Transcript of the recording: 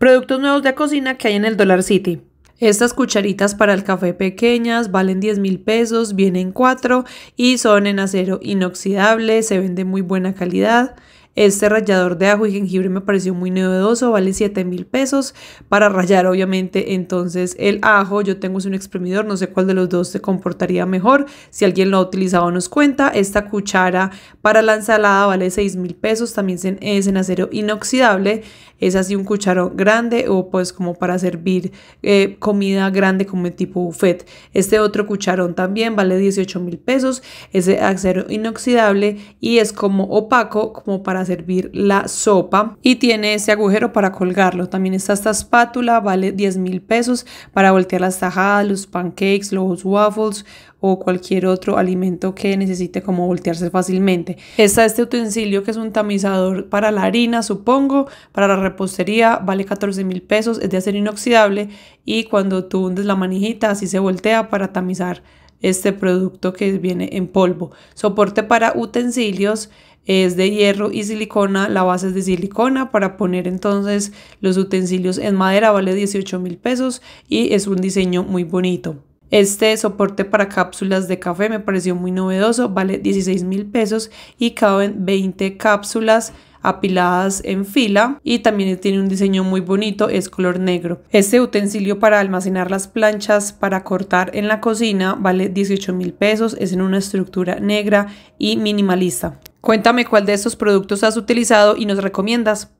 Productos nuevos de cocina que hay en el Dollar City. Estas cucharitas para el café pequeñas valen 10 mil pesos, vienen 4 y son en acero inoxidable, se vende muy buena calidad. Este rallador de ajo y jengibre me pareció muy novedoso, vale 7 mil pesos para rallar obviamente entonces el ajo. Yo tengo un exprimidor, no sé cuál de los dos se comportaría mejor. Si alguien lo ha utilizado nos cuenta. Esta cuchara para la ensalada vale 6 mil pesos, también es en acero inoxidable es así un cucharón grande o pues como para servir eh, comida grande como el tipo buffet. Este otro cucharón también vale 18 mil pesos, es de acero inoxidable y es como opaco como para servir la sopa y tiene ese agujero para colgarlo. También está esta espátula, vale 10 mil pesos para voltear las tajadas, los pancakes, los waffles o cualquier otro alimento que necesite como voltearse fácilmente. Está este utensilio que es un tamizador para la harina, supongo, para la repostería, vale 14 mil pesos, es de acero inoxidable y cuando tú hundes la manijita así se voltea para tamizar este producto que viene en polvo. Soporte para utensilios es de hierro y silicona, la base es de silicona para poner entonces los utensilios en madera, vale 18 mil pesos y es un diseño muy bonito. Este soporte para cápsulas de café me pareció muy novedoso, vale 16 mil pesos y caben 20 cápsulas apiladas en fila y también tiene un diseño muy bonito, es color negro. Este utensilio para almacenar las planchas para cortar en la cocina vale 18 mil pesos, es en una estructura negra y minimalista. Cuéntame cuál de estos productos has utilizado y nos recomiendas.